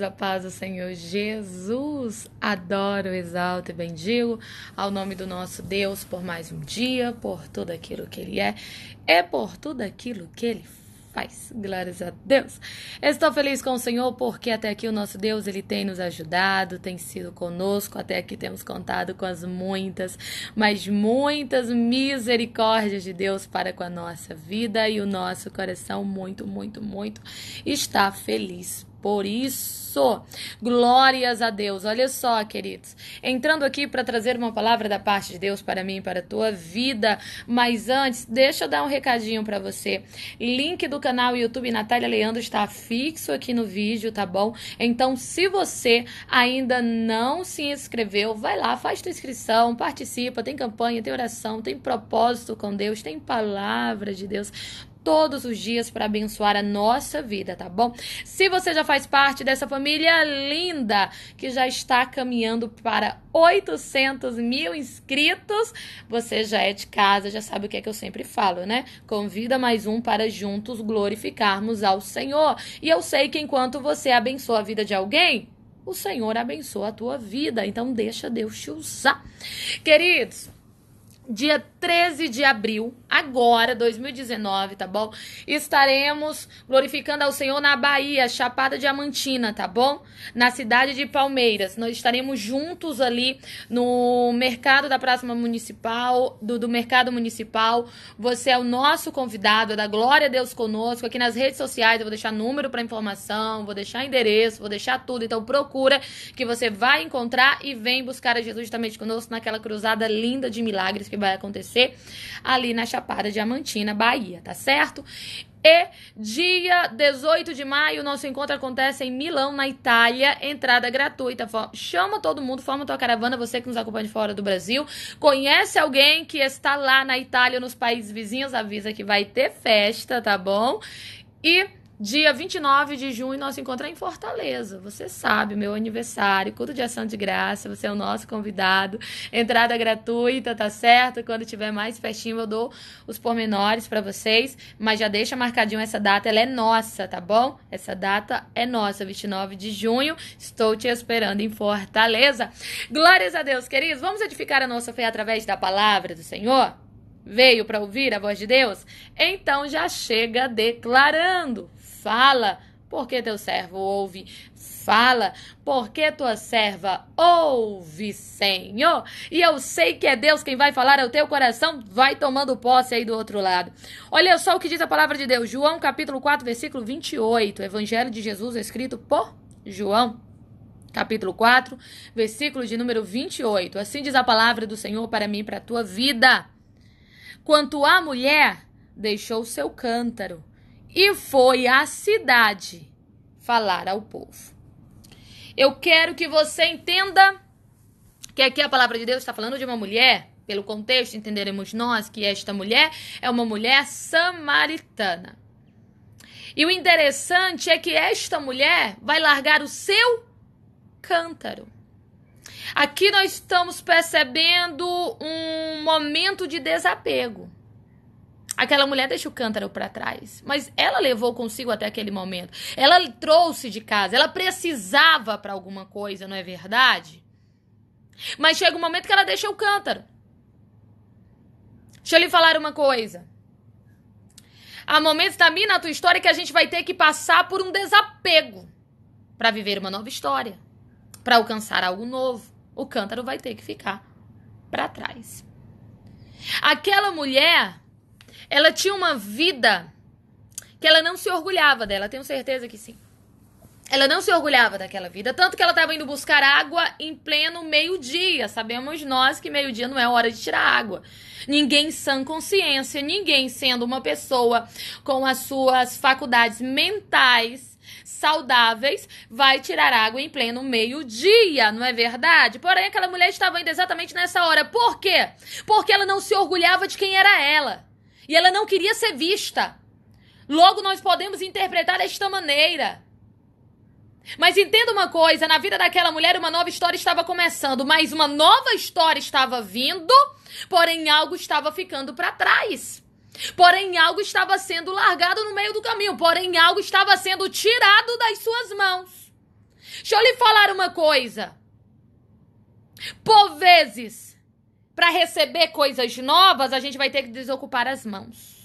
Graças paz do Senhor Jesus. Adoro, exalto e bendigo ao nome do nosso Deus por mais um dia, por tudo aquilo que Ele é e por tudo aquilo que Ele faz. Glórias a Deus. Estou feliz com o Senhor porque até aqui o nosso Deus ele tem nos ajudado, tem sido conosco. Até aqui temos contado com as muitas, mas muitas misericórdias de Deus para com a nossa vida e o nosso coração muito, muito, muito está feliz por isso, glórias a Deus. Olha só, queridos. Entrando aqui para trazer uma palavra da parte de Deus para mim e para a tua vida. Mas antes, deixa eu dar um recadinho para você. Link do canal YouTube Natália Leandro está fixo aqui no vídeo, tá bom? Então, se você ainda não se inscreveu, vai lá, faz tua inscrição, participa. Tem campanha, tem oração, tem propósito com Deus, tem palavra de Deus todos os dias para abençoar a nossa vida, tá bom? Se você já faz parte dessa família linda que já está caminhando para 800 mil inscritos, você já é de casa, já sabe o que é que eu sempre falo, né? Convida mais um para juntos glorificarmos ao Senhor. E eu sei que enquanto você abençoa a vida de alguém, o Senhor abençoa a tua vida. Então deixa Deus te usar. Queridos, dia 13 de abril, agora, 2019, tá bom? Estaremos glorificando ao Senhor na Bahia, Chapada Diamantina, tá bom? Na cidade de Palmeiras. Nós estaremos juntos ali no mercado da próxima Municipal, do, do Mercado Municipal. Você é o nosso convidado, é da Glória a Deus conosco. Aqui nas redes sociais eu vou deixar número para informação, vou deixar endereço, vou deixar tudo. Então procura que você vai encontrar e vem buscar a Jesus também conosco naquela cruzada linda de milagres que vai acontecer acontecer ali na Chapada Diamantina, Bahia, tá certo? E dia 18 de maio, nosso encontro acontece em Milão, na Itália. Entrada gratuita. Chama todo mundo, forma tua caravana, você que nos acompanha de fora do Brasil. Conhece alguém que está lá na Itália, nos países vizinhos, avisa que vai ter festa, tá bom? E Dia 29 de junho, nós encontramos em Fortaleza. Você sabe, meu aniversário, culto de ação de graça, você é o nosso convidado. Entrada gratuita, tá certo? Quando tiver mais festinho, eu dou os pormenores para vocês. Mas já deixa marcadinho essa data, ela é nossa, tá bom? Essa data é nossa, 29 de junho. Estou te esperando em Fortaleza. Glórias a Deus, queridos. Vamos edificar a nossa fé através da palavra do Senhor? Veio para ouvir a voz de Deus? Então já chega declarando. Fala, porque teu servo ouve. Fala, porque tua serva ouve, Senhor. E eu sei que é Deus quem vai falar ao teu coração, vai tomando posse aí do outro lado. Olha só o que diz a palavra de Deus. João capítulo 4, versículo 28. Evangelho de Jesus escrito por João. Capítulo 4, versículo de número 28. Assim diz a palavra do Senhor para mim e para a tua vida. Quanto à mulher, deixou seu cântaro e foi à cidade falar ao povo. Eu quero que você entenda que aqui a palavra de Deus está falando de uma mulher, pelo contexto entenderemos nós que esta mulher é uma mulher samaritana. E o interessante é que esta mulher vai largar o seu cântaro. Aqui nós estamos percebendo um momento de desapego. Aquela mulher deixa o cântaro para trás, mas ela levou consigo até aquele momento. Ela trouxe de casa, ela precisava para alguma coisa, não é verdade? Mas chega um momento que ela deixa o cântaro. Deixa eu lhe falar uma coisa. Há momentos também na tua história que a gente vai ter que passar por um desapego para viver uma nova história, para alcançar algo novo. O cântaro vai ter que ficar para trás. Aquela mulher ela tinha uma vida que ela não se orgulhava dela, tenho certeza que sim. Ela não se orgulhava daquela vida, tanto que ela estava indo buscar água em pleno meio-dia. Sabemos nós que meio-dia não é hora de tirar água. Ninguém sã consciência, ninguém sendo uma pessoa com as suas faculdades mentais saudáveis vai tirar água em pleno meio-dia, não é verdade? Porém, aquela mulher estava indo exatamente nessa hora. Por quê? Porque ela não se orgulhava de quem era ela. E ela não queria ser vista. Logo, nós podemos interpretar desta maneira. Mas entenda uma coisa: na vida daquela mulher, uma nova história estava começando, mas uma nova história estava vindo, porém algo estava ficando para trás. Porém, algo estava sendo largado no meio do caminho, porém, algo estava sendo tirado das suas mãos. Deixa eu lhe falar uma coisa. Por vezes, para receber coisas novas, a gente vai ter que desocupar as mãos.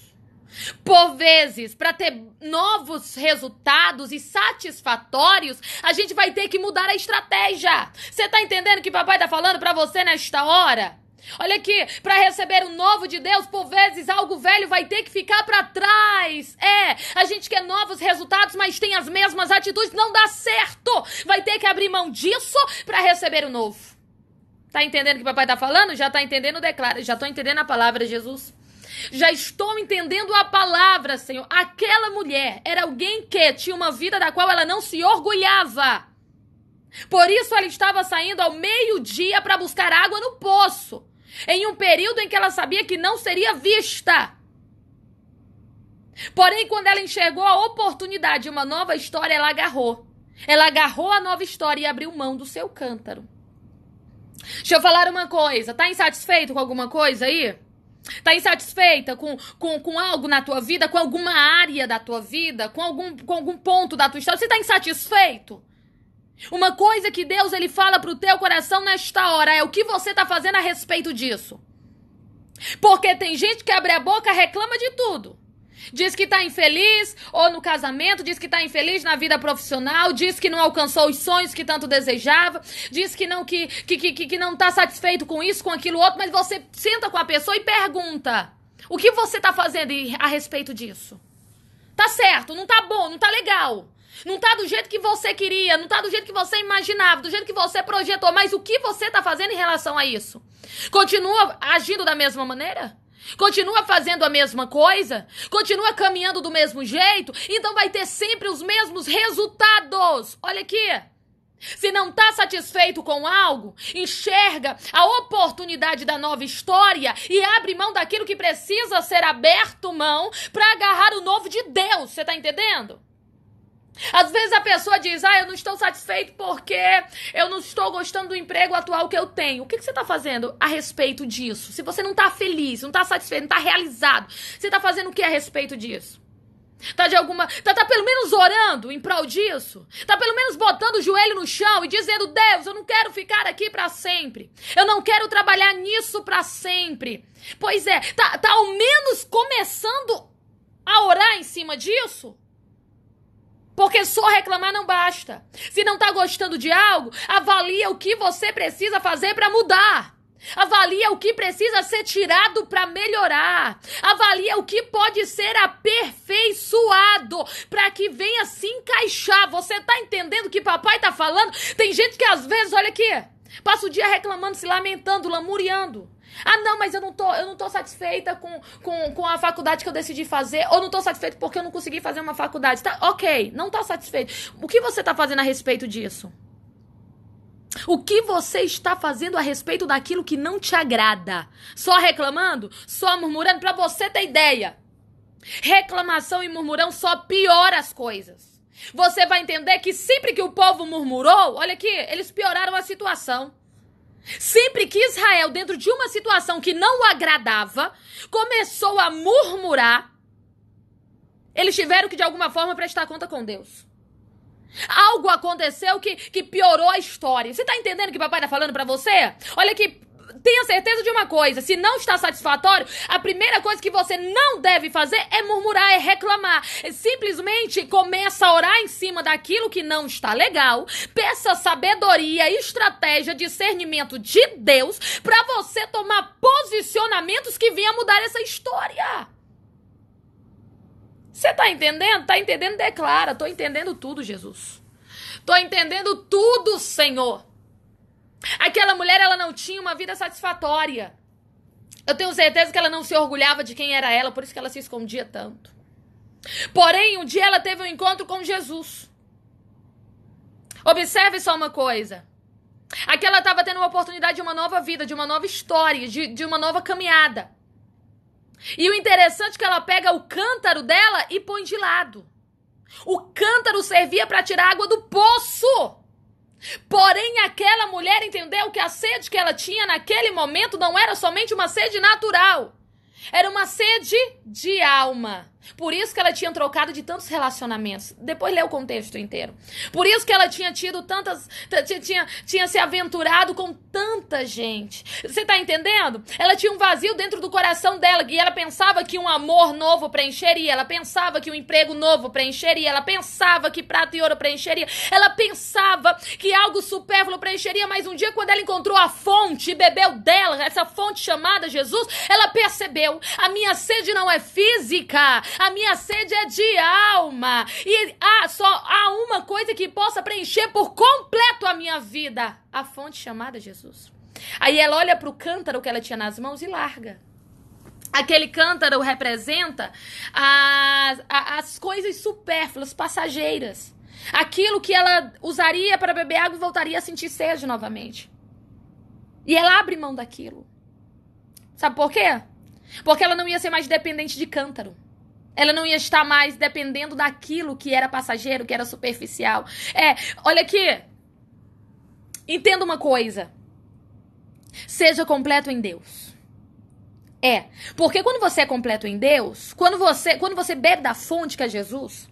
Por vezes, para ter novos resultados e satisfatórios, a gente vai ter que mudar a estratégia. Você tá entendendo o que papai tá falando para você nesta hora? Olha aqui, para receber o novo de Deus, por vezes algo velho vai ter que ficar para trás. É, a gente quer novos resultados, mas tem as mesmas atitudes, não dá certo. Vai ter que abrir mão disso para receber o novo. Tá entendendo o que papai tá falando? Já tá entendendo, declara. Já tô entendendo a palavra, Jesus. Já estou entendendo a palavra, Senhor. Aquela mulher era alguém que tinha uma vida da qual ela não se orgulhava. Por isso ela estava saindo ao meio-dia para buscar água no poço, em um período em que ela sabia que não seria vista. Porém, quando ela enxergou a oportunidade, uma nova história, ela agarrou. Ela agarrou a nova história e abriu mão do seu cântaro. Deixa eu falar uma coisa. Tá insatisfeito com alguma coisa aí? Tá insatisfeita com, com, com algo na tua vida, com alguma área da tua vida, com algum, com algum ponto da tua história? Você tá insatisfeito? Uma coisa que Deus ele fala pro teu coração nesta hora é o que você tá fazendo a respeito disso. Porque tem gente que abre a boca, reclama de tudo. Diz que tá infeliz, ou no casamento, diz que tá infeliz na vida profissional, diz que não alcançou os sonhos que tanto desejava, diz que não que, que, que, que não tá satisfeito com isso, com aquilo outro, mas você senta com a pessoa e pergunta: o que você tá fazendo a respeito disso? Tá certo, não tá bom, não tá legal. Não tá do jeito que você queria, não tá do jeito que você imaginava, do jeito que você projetou, mas o que você tá fazendo em relação a isso? Continua agindo da mesma maneira? Continua fazendo a mesma coisa? Continua caminhando do mesmo jeito? Então vai ter sempre os mesmos resultados. Olha aqui. Se não está satisfeito com algo, enxerga a oportunidade da nova história e abre mão daquilo que precisa ser aberto mão para agarrar o novo de Deus. Você está entendendo? Às vezes a pessoa diz, ah, eu não estou satisfeito porque eu não estou gostando do emprego atual que eu tenho. O que, que você está fazendo a respeito disso? Se você não está feliz, não está satisfeito, não está realizado, você está fazendo o que a respeito disso? Tá de alguma. Tá, tá pelo menos orando em prol disso? Tá pelo menos botando o joelho no chão e dizendo: Deus, eu não quero ficar aqui para sempre. Eu não quero trabalhar nisso para sempre. Pois é, tá, tá ao menos começando a orar em cima disso? Porque só reclamar não basta. Se não está gostando de algo, avalia o que você precisa fazer para mudar. Avalia o que precisa ser tirado para melhorar. Avalia o que pode ser aperfeiçoado para que venha se encaixar. Você tá entendendo o que papai tá falando? Tem gente que às vezes, olha aqui, passa o dia reclamando, se lamentando, lamuriando. Ah, não, mas eu não tô, eu não tô satisfeita com, com, com a faculdade que eu decidi fazer, ou não tô satisfeito porque eu não consegui fazer uma faculdade. Tá, ok, não tá satisfeito. O que você tá fazendo a respeito disso? O que você está fazendo a respeito daquilo que não te agrada? Só reclamando? Só murmurando? Para você ter ideia. Reclamação e murmurão só piora as coisas. Você vai entender que sempre que o povo murmurou, olha aqui, eles pioraram a situação. Sempre que Israel, dentro de uma situação que não o agradava, começou a murmurar, eles tiveram que, de alguma forma, prestar conta com Deus. Algo aconteceu que, que piorou a história. Você está entendendo o que o papai está falando para você? Olha que tenha certeza de uma coisa: se não está satisfatório, a primeira coisa que você não deve fazer é murmurar, é reclamar. É simplesmente começa a orar em cima daquilo que não está legal. Peça sabedoria, estratégia, discernimento de Deus para você tomar posicionamentos que venham mudar essa história. Você tá entendendo? Tá entendendo? Declara. Tô entendendo tudo, Jesus. Tô entendendo tudo, Senhor. Aquela mulher, ela não tinha uma vida satisfatória. Eu tenho certeza que ela não se orgulhava de quem era ela, por isso que ela se escondia tanto. Porém, um dia ela teve um encontro com Jesus. Observe só uma coisa. Aqui ela estava tendo uma oportunidade de uma nova vida, de uma nova história, de, de uma nova caminhada. E o interessante é que ela pega o cântaro dela e põe de lado. O cântaro servia para tirar água do poço. Porém, aquela mulher entendeu que a sede que ela tinha naquele momento não era somente uma sede natural, era uma sede de alma. Por isso que ela tinha trocado de tantos relacionamentos. Depois lê o contexto inteiro. Por isso que ela tinha tido tantas. Tinha, tinha se aventurado com tanta gente. Você tá entendendo? Ela tinha um vazio dentro do coração dela. E ela pensava que um amor novo preencheria. Ela pensava que um emprego novo preencheria. Ela pensava que prata e ouro preencheria. Ela pensava que algo supérfluo preencheria. Mas um dia, quando ela encontrou a fonte e bebeu dela, essa fonte chamada Jesus, ela percebeu eu. A minha sede não é física, a minha sede é de alma. E há ah, só há uma coisa que possa preencher por completo a minha vida: a fonte chamada Jesus. Aí ela olha para o cântaro que ela tinha nas mãos e larga. Aquele cântaro representa as, as coisas supérfluas, passageiras. Aquilo que ela usaria para beber água e voltaria a sentir sede novamente. E ela abre mão daquilo. Sabe por quê? Porque ela não ia ser mais dependente de cântaro. Ela não ia estar mais dependendo daquilo que era passageiro, que era superficial. É, olha aqui. Entenda uma coisa. Seja completo em Deus. É, porque quando você é completo em Deus, quando você, quando você bebe da fonte que é Jesus,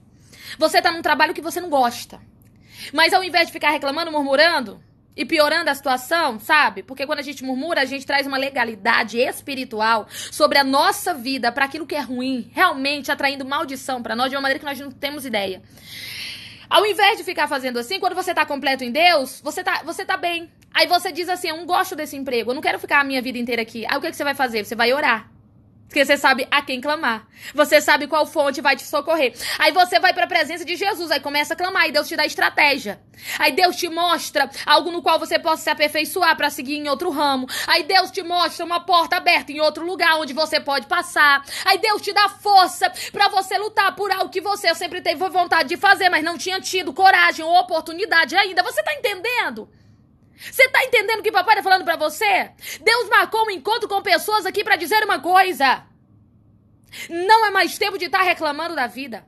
você está num trabalho que você não gosta. Mas ao invés de ficar reclamando, murmurando, e piorando a situação, sabe? Porque quando a gente murmura, a gente traz uma legalidade espiritual sobre a nossa vida para aquilo que é ruim, realmente atraindo maldição para nós de uma maneira que nós não temos ideia. Ao invés de ficar fazendo assim, quando você tá completo em Deus, você tá, você tá bem. Aí você diz assim: eu não gosto desse emprego, eu não quero ficar a minha vida inteira aqui. Aí o que, que você vai fazer? Você vai orar. Porque você sabe a quem clamar. Você sabe qual fonte vai te socorrer. Aí você vai para a presença de Jesus, aí começa a clamar e Deus te dá estratégia. Aí Deus te mostra algo no qual você possa se aperfeiçoar para seguir em outro ramo. Aí Deus te mostra uma porta aberta em outro lugar onde você pode passar. Aí Deus te dá força para você lutar por algo que você sempre teve vontade de fazer, mas não tinha tido coragem ou oportunidade ainda. Você tá entendendo? Você tá entendendo o que papai tá falando para você? Deus marcou um encontro com pessoas aqui para dizer uma coisa. Não é mais tempo de estar tá reclamando da vida.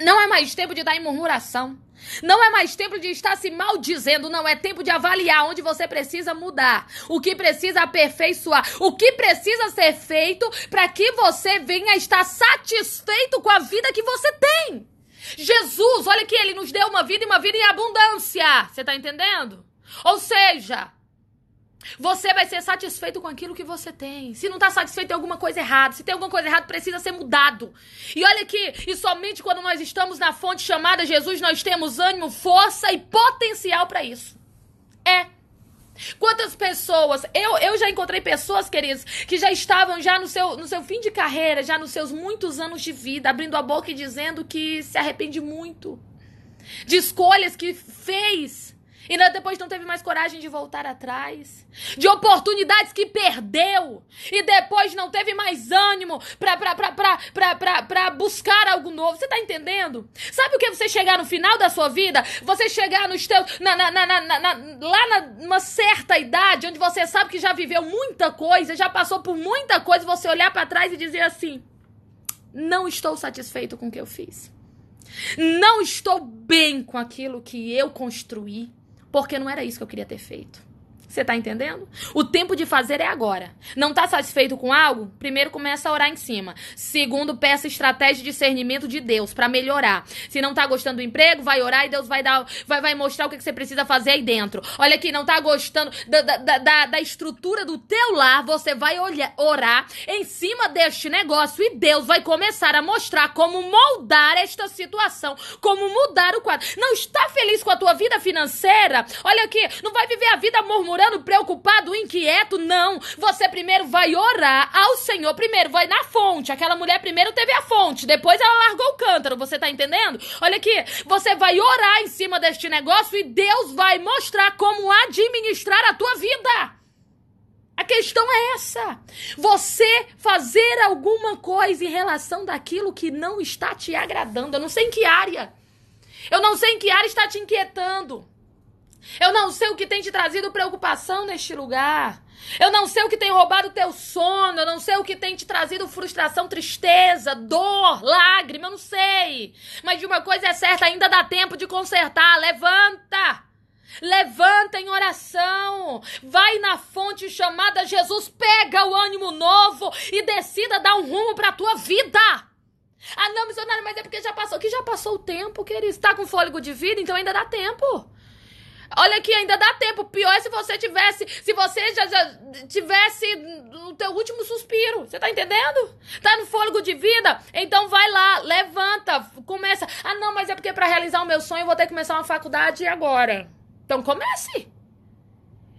Não é mais tempo de estar tá em murmuração. Não é mais tempo de estar se maldizendo, não é tempo de avaliar onde você precisa mudar, o que precisa aperfeiçoar, o que precisa ser feito para que você venha estar satisfeito com a vida que você tem. Jesus, olha que ele nos deu uma vida e uma vida em abundância. Você está entendendo? Ou seja, você vai ser satisfeito com aquilo que você tem. Se não está satisfeito, tem alguma coisa errada. Se tem alguma coisa errada, precisa ser mudado. E olha aqui, e somente quando nós estamos na fonte chamada Jesus, nós temos ânimo, força e potencial para isso. É. Quantas pessoas, eu, eu já encontrei pessoas, queridos, que já estavam já no seu, no seu fim de carreira, já nos seus muitos anos de vida, abrindo a boca e dizendo que se arrepende muito de escolhas que fez e depois não teve mais coragem de voltar atrás. De oportunidades que perdeu. E depois não teve mais ânimo pra, pra, pra, pra, pra, pra, pra buscar algo novo. Você tá entendendo? Sabe o que é você chegar no final da sua vida? Você chegar nos teus. Na, na, na, na, na lá numa certa idade, onde você sabe que já viveu muita coisa, já passou por muita coisa, você olhar para trás e dizer assim: não estou satisfeito com o que eu fiz. Não estou bem com aquilo que eu construí porque não era isso que eu queria ter feito. Você tá entendendo? O tempo de fazer é agora. Não tá satisfeito com algo? Primeiro começa a orar em cima. Segundo, peça estratégia de discernimento de Deus para melhorar. Se não tá gostando do emprego, vai orar e Deus vai dar, vai, vai mostrar o que, que você precisa fazer aí dentro. Olha aqui, não tá gostando da, da, da, da estrutura do teu lar, você vai olhar, orar em cima deste negócio e Deus vai começar a mostrar como moldar esta situação, como mudar o quadro. Não está feliz com a tua vida financeira? Olha aqui, não vai viver a vida murmurando chorando, preocupado, inquieto. Não. Você primeiro vai orar ao Senhor. Primeiro vai na fonte. Aquela mulher primeiro teve a fonte, depois ela largou o cântaro. Você tá entendendo? Olha aqui. Você vai orar em cima deste negócio e Deus vai mostrar como administrar a tua vida. A questão é essa. Você fazer alguma coisa em relação daquilo que não está te agradando. Eu não sei em que área. Eu não sei em que área está te inquietando. Eu não sei o que tem te trazido preocupação neste lugar. Eu não sei o que tem roubado teu sono, eu não sei o que tem te trazido frustração, tristeza, dor, lágrima, eu não sei. Mas de uma coisa é certa, ainda dá tempo de consertar. Levanta! Levanta em oração, vai na fonte chamada Jesus, pega o ânimo novo e decida dar um rumo para a tua vida. Ah, não, missionário, mas é porque já passou. Que já passou o tempo, querido. Está com fôlego de vida, então ainda dá tempo. Olha que ainda dá tempo. Pior é se você tivesse, se você já, já tivesse o teu último suspiro. Você tá entendendo? Tá no fôlego de vida? Então vai lá, levanta, começa. Ah, não, mas é porque para realizar o meu sonho eu vou ter que começar uma faculdade agora. Então comece.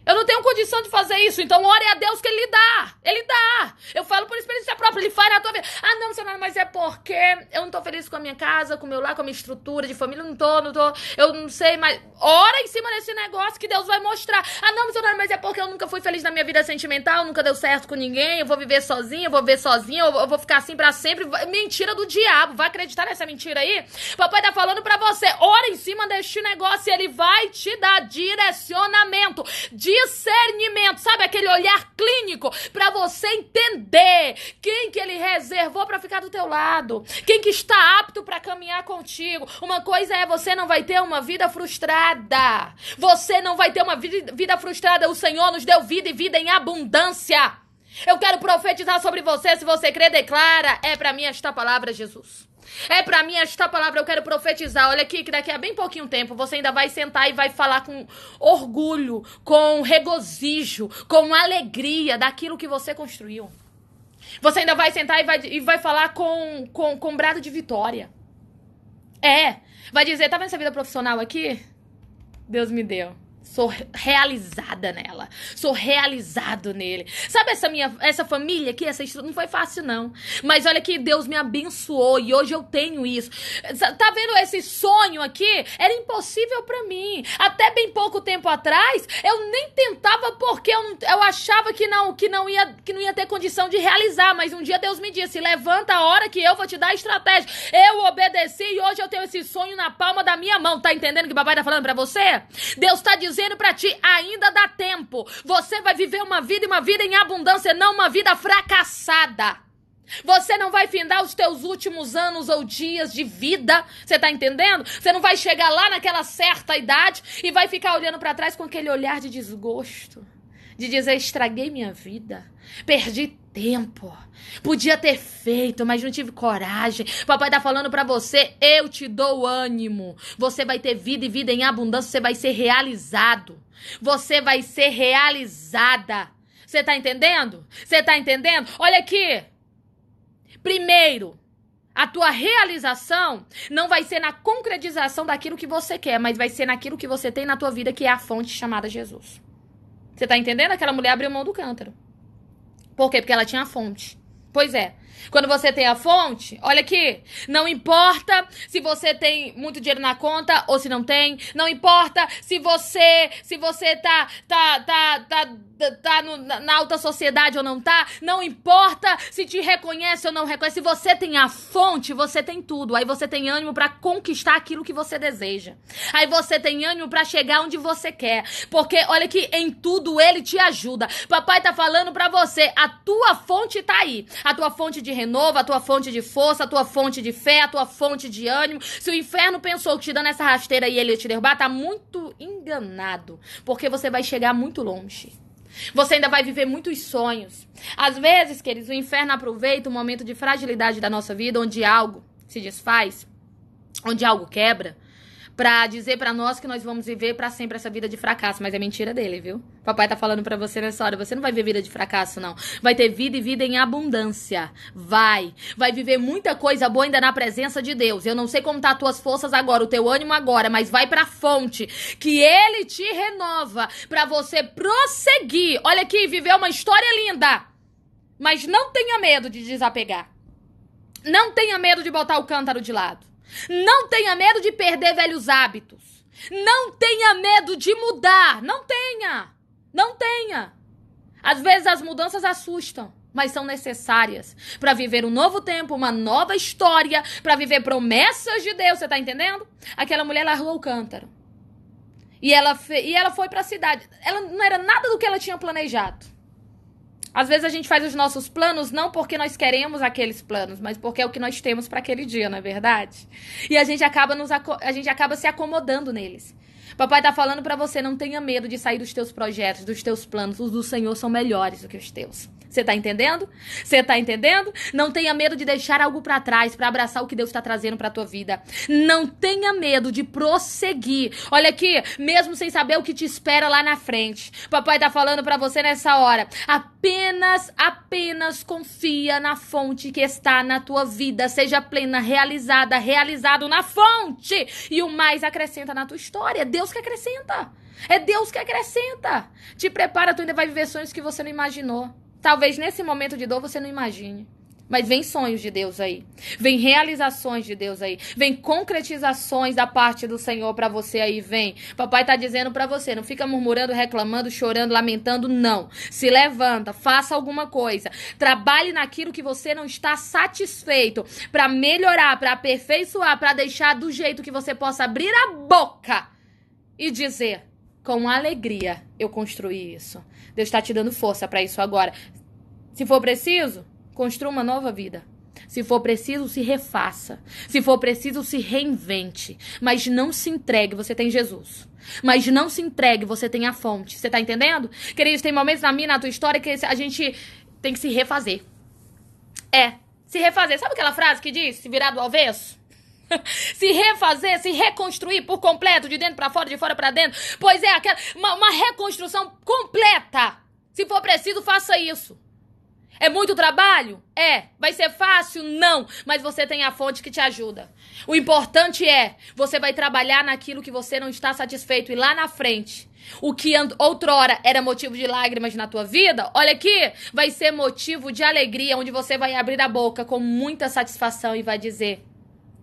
Eu não tenho condição de fazer isso. Então, ore a Deus que Ele dá. Ele dá. Eu falo por experiência própria. Ele faz na tua vida. Ah, não, senhora, mas é porque eu não tô feliz com a minha casa, com o meu lar, com a minha estrutura de família. Não tô, não tô. Eu não sei, mas ora em cima desse negócio que Deus vai mostrar. Ah, não, senhora, mas é porque eu nunca fui feliz na minha vida sentimental. Nunca deu certo com ninguém. Eu vou viver sozinha, eu vou ver sozinha. Eu vou ficar assim pra sempre. Mentira do diabo. Vai acreditar nessa mentira aí? Papai tá falando pra você. Ora em cima deste negócio e Ele vai te dar direcionamento. Direcionamento discernimento, sabe aquele olhar clínico para você entender quem que ele reservou para ficar do teu lado, quem que está apto para caminhar contigo. Uma coisa é você não vai ter uma vida frustrada. Você não vai ter uma vida, frustrada. O Senhor nos deu vida e vida em abundância. Eu quero profetizar sobre você, se você crer, declara, é para mim esta palavra, Jesus. É para mim esta palavra, eu quero profetizar. Olha aqui que daqui a bem pouquinho tempo você ainda vai sentar e vai falar com orgulho, com regozijo, com alegria daquilo que você construiu. Você ainda vai sentar e vai, e vai falar com, com, com brado de vitória. É. Vai dizer, tá vendo essa vida profissional aqui? Deus me deu. Sou realizada nela. Sou realizado nele. Sabe essa minha essa família aqui, essa não foi fácil não. Mas olha que Deus me abençoou e hoje eu tenho isso. Tá vendo esse sonho aqui? Era impossível para mim. Até bem pouco tempo atrás, eu nem tentava porque eu, eu achava que não que não ia que não ia ter condição de realizar, mas um dia Deus me disse: "Levanta a hora que eu vou te dar a estratégia". Eu obedeci e hoje eu tenho esse sonho na palma da minha mão. Tá entendendo o que o papai tá falando para você? Deus tá dizendo dizendo para ti: ainda dá tempo. Você vai viver uma vida e uma vida em abundância, não uma vida fracassada. Você não vai findar os teus últimos anos ou dias de vida, você tá entendendo? Você não vai chegar lá naquela certa idade e vai ficar olhando para trás com aquele olhar de desgosto, de dizer estraguei minha vida, Perdi tempo. Podia ter feito, mas não tive coragem. Papai tá falando para você, eu te dou ânimo. Você vai ter vida e vida em abundância, você vai ser realizado. Você vai ser realizada. Você tá entendendo? Você tá entendendo? Olha aqui. Primeiro, a tua realização não vai ser na concretização daquilo que você quer, mas vai ser naquilo que você tem na tua vida, que é a fonte chamada Jesus. Você tá entendendo? Aquela mulher abriu mão do cântaro. Por quê? Porque ela tinha fonte. Pois é, quando você tem a fonte, olha aqui, não importa se você tem muito dinheiro na conta ou se não tem, não importa se você se você tá tá tá tá, tá, no, na alta sociedade ou não tá, não importa se te reconhece ou não reconhece, se você tem a fonte, você tem tudo. Aí você tem ânimo para conquistar aquilo que você deseja. Aí você tem ânimo para chegar onde você quer, porque olha que em tudo ele te ajuda. Papai tá falando para você, a tua fonte tá aí. A tua fonte fonte de renova a tua fonte de força, a tua fonte de fé, a tua fonte de ânimo. Se o inferno pensou que te dando essa rasteira e ele te derrubar, tá muito enganado. Porque você vai chegar muito longe. Você ainda vai viver muitos sonhos. Às vezes, queridos, o inferno aproveita o momento de fragilidade da nossa vida, onde algo se desfaz, onde algo quebra, para dizer para nós que nós vamos viver para sempre essa vida de fracasso, mas é mentira dele, viu? Papai tá falando para você nessa hora, você não vai ver vida de fracasso não. Vai ter vida e vida em abundância. Vai. Vai viver muita coisa boa ainda na presença de Deus. Eu não sei como tá as tuas forças agora, o teu ânimo agora, mas vai para a fonte que ele te renova para você prosseguir. Olha aqui, viver uma história linda. Mas não tenha medo de desapegar. Não tenha medo de botar o cântaro de lado. Não tenha medo de perder velhos hábitos. Não tenha medo de mudar. Não tenha. Não tenha. Às vezes as mudanças assustam, mas são necessárias para viver um novo tempo, uma nova história, para viver promessas de Deus, você está entendendo? Aquela mulher largou o cântaro. E ela, fe... e ela foi para a cidade. Ela não era nada do que ela tinha planejado. Às vezes a gente faz os nossos planos não porque nós queremos aqueles planos, mas porque é o que nós temos para aquele dia, não é verdade? E a gente acaba nos a gente acaba se acomodando neles. Papai tá falando para você não tenha medo de sair dos teus projetos, dos teus planos. Os do Senhor são melhores do que os teus. Você tá entendendo? Você tá entendendo? Não tenha medo de deixar algo para trás para abraçar o que Deus está trazendo para tua vida. Não tenha medo de prosseguir. Olha aqui, mesmo sem saber o que te espera lá na frente. Papai tá falando para você nessa hora. Apenas, apenas confia na fonte que está na tua vida. Seja plena, realizada, realizado na fonte. E o mais acrescenta na tua história. É Deus que acrescenta. É Deus que acrescenta. Te prepara, tu ainda vai viver sonhos que você não imaginou. Talvez nesse momento de dor você não imagine. Mas vem sonhos de Deus aí. Vem realizações de Deus aí. Vem concretizações da parte do Senhor para você aí, vem. Papai tá dizendo para você, não fica murmurando, reclamando, chorando, lamentando, não. Se levanta, faça alguma coisa. Trabalhe naquilo que você não está satisfeito para melhorar, para aperfeiçoar, para deixar do jeito que você possa abrir a boca e dizer com alegria eu construí isso. Deus está te dando força para isso agora. Se for preciso, construa uma nova vida. Se for preciso, se refaça. Se for preciso, se reinvente. Mas não se entregue, você tem Jesus. Mas não se entregue, você tem a fonte. Você tá entendendo? Queridos, tem momentos na minha, na tua história, que a gente tem que se refazer. É, se refazer. Sabe aquela frase que diz se virar do avesso? se refazer, se reconstruir por completo, de dentro para fora, de fora para dentro. Pois é, aquela, uma, uma reconstrução completa. Se for preciso, faça isso. É muito trabalho? É. Vai ser fácil? Não. Mas você tem a fonte que te ajuda. O importante é, você vai trabalhar naquilo que você não está satisfeito. E lá na frente, o que outrora era motivo de lágrimas na tua vida, olha aqui, vai ser motivo de alegria, onde você vai abrir a boca com muita satisfação e vai dizer: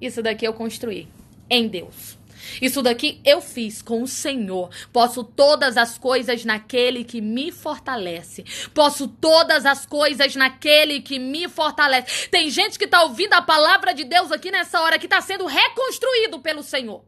isso daqui eu construí em Deus. Isso daqui eu fiz com o Senhor. Posso todas as coisas naquele que me fortalece. Posso todas as coisas naquele que me fortalece. Tem gente que tá ouvindo a palavra de Deus aqui nessa hora que tá sendo reconstruído pelo Senhor.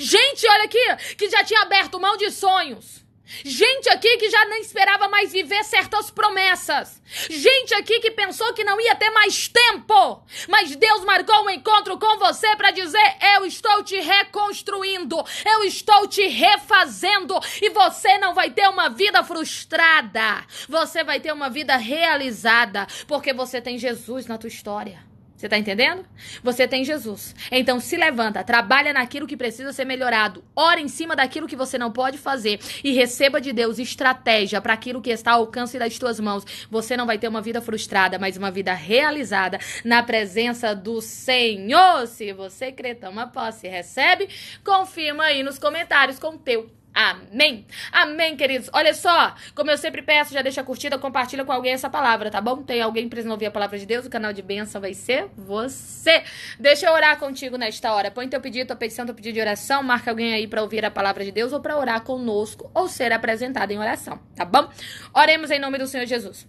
Gente, olha aqui, que já tinha aberto mão de sonhos Gente aqui que já não esperava mais viver certas promessas. Gente aqui que pensou que não ia ter mais tempo. Mas Deus marcou um encontro com você para dizer: Eu estou te reconstruindo, eu estou te refazendo. E você não vai ter uma vida frustrada. Você vai ter uma vida realizada. Porque você tem Jesus na tua história. Você tá entendendo? Você tem Jesus. Então se levanta, trabalha naquilo que precisa ser melhorado, ora em cima daquilo que você não pode fazer e receba de Deus estratégia para aquilo que está ao alcance das tuas mãos. Você não vai ter uma vida frustrada, mas uma vida realizada na presença do Senhor. Se você crê, toma posse, recebe, confirma aí nos comentários com o teu Amém. Amém, queridos. Olha só, como eu sempre peço, já deixa a curtida, compartilha com alguém essa palavra, tá bom? Tem alguém preso ouvir a palavra de Deus, o canal de bênção vai ser você. Deixa eu orar contigo nesta hora. Põe teu pedido, tua petição, teu pedido de oração, marca alguém aí para ouvir a palavra de Deus ou para orar conosco ou ser apresentado em oração, tá bom? Oremos em nome do Senhor Jesus.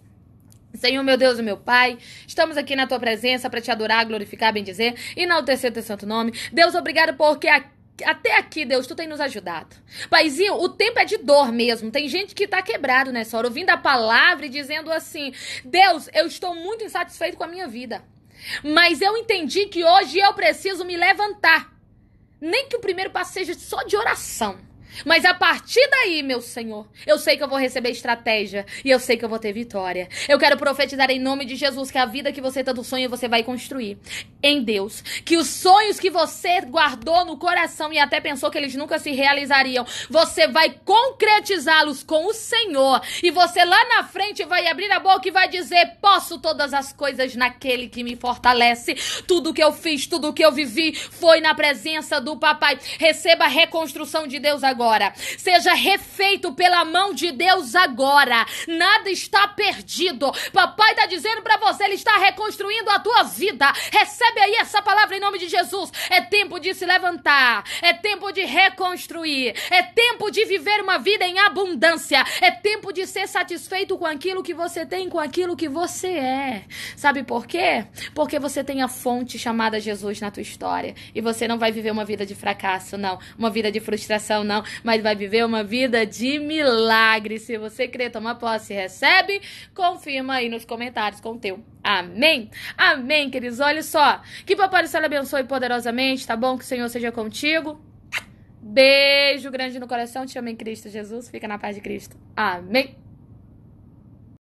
Senhor, meu Deus e meu Pai, estamos aqui na tua presença para te adorar, glorificar, bendizer, enaltecer teu santo nome. Deus, obrigado porque aqui até aqui, Deus, tu tem nos ajudado. Paizinho, o tempo é de dor mesmo. Tem gente que tá quebrado nessa hora, ouvindo a palavra e dizendo assim: Deus, eu estou muito insatisfeito com a minha vida. Mas eu entendi que hoje eu preciso me levantar. Nem que o primeiro passo seja só de oração. Mas a partir daí, meu Senhor, eu sei que eu vou receber estratégia e eu sei que eu vou ter vitória. Eu quero profetizar em nome de Jesus que a vida que você tanto sonha você vai construir em Deus, que os sonhos que você guardou no coração e até pensou que eles nunca se realizariam, você vai concretizá-los com o Senhor e você lá na frente vai abrir a boca e vai dizer: "Posso todas as coisas naquele que me fortalece". Tudo que eu fiz, tudo que eu vivi foi na presença do Papai. Receba a reconstrução de Deus agora agora. Seja refeito pela mão de Deus agora. Nada está perdido. Papai está dizendo para você, ele está reconstruindo a tua vida. Recebe aí essa palavra em nome de Jesus. É tempo de se levantar. É tempo de reconstruir. É tempo de viver uma vida em abundância. É tempo de ser satisfeito com aquilo que você tem, com aquilo que você é. Sabe por quê? Porque você tem a fonte chamada Jesus na tua história. E você não vai viver uma vida de fracasso, não. Uma vida de frustração, não mas vai viver uma vida de milagre. Se você crê, toma posse, recebe, confirma aí nos comentários com o teu. Amém? Amém, queridos. Olha só. Que Papai do Céu abençoe poderosamente, tá bom? Que o Senhor seja contigo. Beijo grande no coração. Te amo em Cristo Jesus. Fica na paz de Cristo. Amém.